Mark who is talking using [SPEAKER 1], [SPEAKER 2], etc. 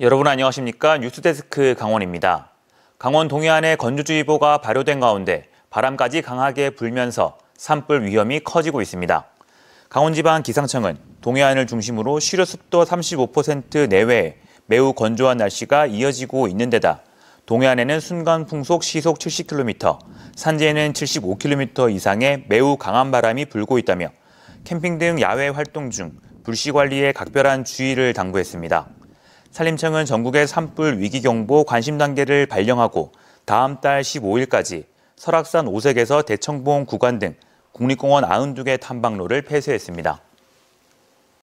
[SPEAKER 1] 여러분 안녕하십니까? 뉴스데스크 강원입니다. 강원 동해안에 건조주의보가 발효된 가운데 바람까지 강하게 불면서 산불 위험이 커지고 있습니다. 강원지방 기상청은 동해안을 중심으로 시효 습도 35%내외에 매우 건조한 날씨가 이어지고 있는 데다 동해안에는 순간 풍속 시속 70km, 산지에는 75km 이상의 매우 강한 바람이 불고 있다며 캠핑 등 야외 활동 중 불씨 관리에 각별한 주의를 당부했습니다. 산림청은 전국의 산불 위기경보 관심 단계를 발령하고 다음 달 15일까지 설악산 오색에서 대청봉 구간 등 국립공원 92개 탐방로를 폐쇄했습니다.